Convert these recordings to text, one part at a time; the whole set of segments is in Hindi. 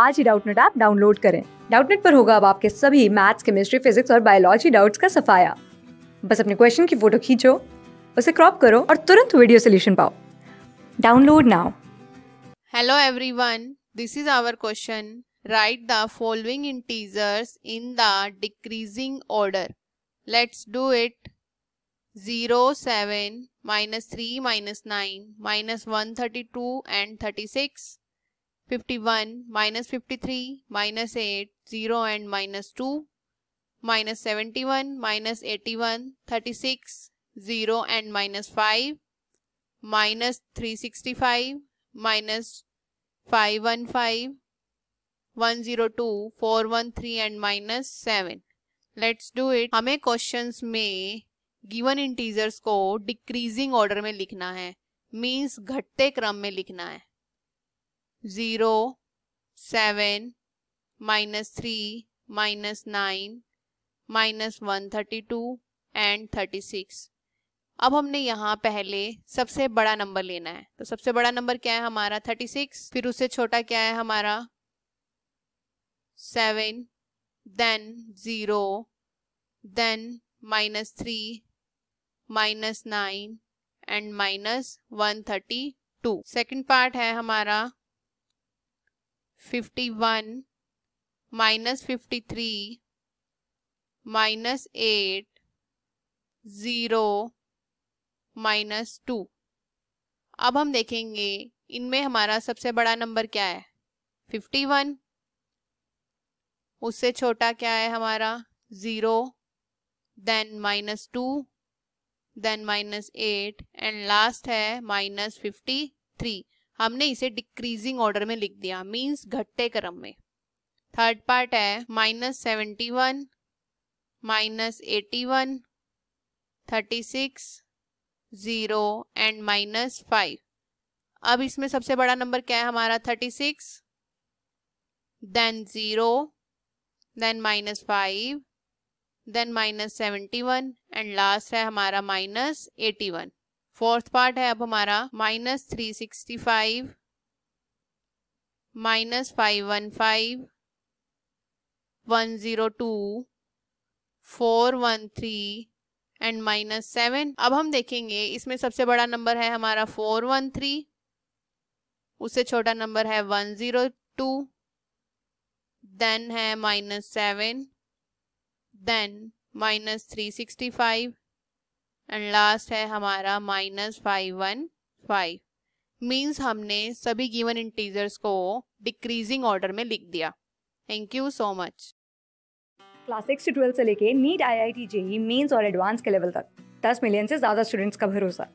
आज ही डाउटनेट ऐप डाउनलोड करें डाउटनेट पर होगा अब आपके सभी मैथ्स केमिस्ट्री फिजिक्स और बायोलॉजी डाउट्स का सफाया बस अपने क्वेश्चन की फोटो खींचो उसे क्रॉप करो और तुरंत वीडियो सोल्यूशन पाओ download now hello everyone this is our question write the following integers in the decreasing order let's do it minus three minus nine minus one thirty two and thirty six 51 minus 53 minus 8 zero and minus 2 minus 71 minus 81 36 zero and minus 5 minus 365 minus 515 102 413 and minus 7 let's do it hame questions mein given integers ko decreasing order mein likhna hai means ghatte kram mein likhna hai zero seven minus three minus nine minus one thirty two and thirty six अब हमने यहाँ पहले सबसे बड़ा नंबर लेना है तो सबसे बड़ा नंबर क्या है हमारा थर्टी सिक्स फिर उससे छोटा क्या है हमारा seven then zero then minus three minus nine and minus one thirty two second part है हमारा fifty one minus fifty three minus eight zero minus two अब हम देखेंगे इनमें हमारा सबसे बड़ा नंबर क्या है फिफ्टी वन उससे छोटा क्या है हमारा zero then minus two then minus eight and last है माइनस फिफ्टी थ्री हमने इसे डिक्रीजिंग ऑर्डर में लिख दिया मीन्स घट्टे क्रम में थर्ड पार्ट है minus seventy one minus eighty one thirty six zero and minus five अब इसमें सबसे बड़ा नंबर क्या है हमारा thirty six then zero then minus five then minus seventy one and last है हमारा minus eighty one fourth part है अब हमारा minus three sixty five minus five one five one zero two four one three and minus seven अब हम देखेंगे इसमें सबसे बड़ा नंबर है हमारा फोर वन थ्री उससे छोटा नंबर है वन ज़ीरो टू देन है minus seven then minus three sixty five and last है हमारा minus five one five means हमने सभी गिवन इंटीजर्स को डिक्रीजिंग ऑर्डर में लिख दिया thank you so much class six से ट्वेल्थ से लेके NEET I I T JEE Mains और एडवांस के लेवल तक दस मिलियन से ज़्यादा स्टूडेंट्स का भरोसा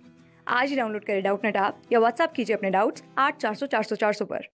आज ही डाउनलोड करें डाउट नेट आप या व्हाट्सअप कीजिए अपने डाउट्स आठ चार सौ चार सौ चार सौ पर